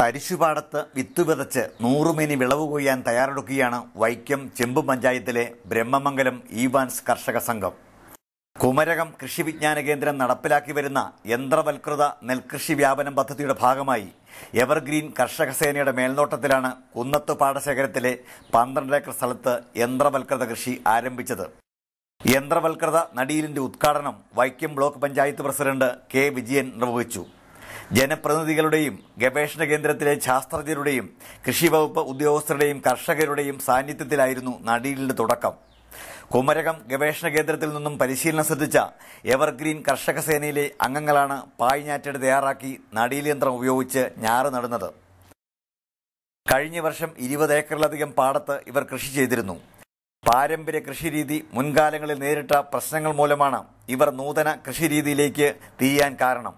തരിശുപാടത്ത് വിത്ത് വിതച്ച് നൂറുമേനി വിളവ് കൊയ്യാൻ തയ്യാറെടുക്കുകയാണ് വൈക്കം ചെമ്പു പഞ്ചായത്തിലെ ബ്രഹ്മമംഗലം ഈവാൻസ് കർഷക സംഘം കുമരകം കൃഷി വിജ്ഞാന കേന്ദ്രം നടപ്പിലാക്കി വരുന്ന യന്ത്രവൽകൃത നെൽകൃഷി വ്യാപനം പദ്ധതിയുടെ ഭാഗമായി എവർഗ്രീൻ കർഷക സേനയുടെ മേൽനോട്ടത്തിലാണ് കുന്നത്ത് പാടശേഖരത്തിലെ പന്ത്രണ്ട് ഏക്കർ സ്ഥലത്ത് യന്ത്രവൽകൃത കൃഷി ആരംഭിച്ചത് യന്ത്രവൽകൃത നടീലിന്റെ ഉദ്ഘാടനം Vaikom block panchayat president K Vijayan നിർവഹിച്ചു ജനപ്രതിനിധികളുടെയും ഗവേഷണ കേന്ദ്രത്തിലെ ശാസ്ത്രജ്ഞരുടെയും കൃഷി വകുപ്പ് ഉദ്യോഗസ്ഥരുടെയും കർഷകരുടെയും സാന്നിധ്യത്തിലായിരുന്നു നടീലിന്റെ തുടക്കം കുമരകം ഗവേഷണ കേന്ദ്രത്തിൽ നിന്നും പരിശീലനം ശ്രദ്ധിച്ച എവർഗ്രീൻ കർഷക സേനയിലെ അംഗങ്ങളാണ് പായ്ഞ്ഞാറ്റട് തയ്യാറാക്കി നടീൽ യന്ത്രം ഉപയോഗിച്ച് ഞാറ് നടുന്നത് കഴിഞ്ഞ വർഷം ഇരുപത് ഏക്കറിലധികം പാടത്ത് ഇവർ കൃഷി ചെയ്തിരുന്നു പാരമ്പര്യ കൃഷിരീതി മുൻകാലങ്ങളിൽ നേരിട്ട പ്രശ്നങ്ങൾ മൂലമാണ് ഇവർ നൂതന കൃഷിരീതിയിലേക്ക് തിരിയാൻ കാരണം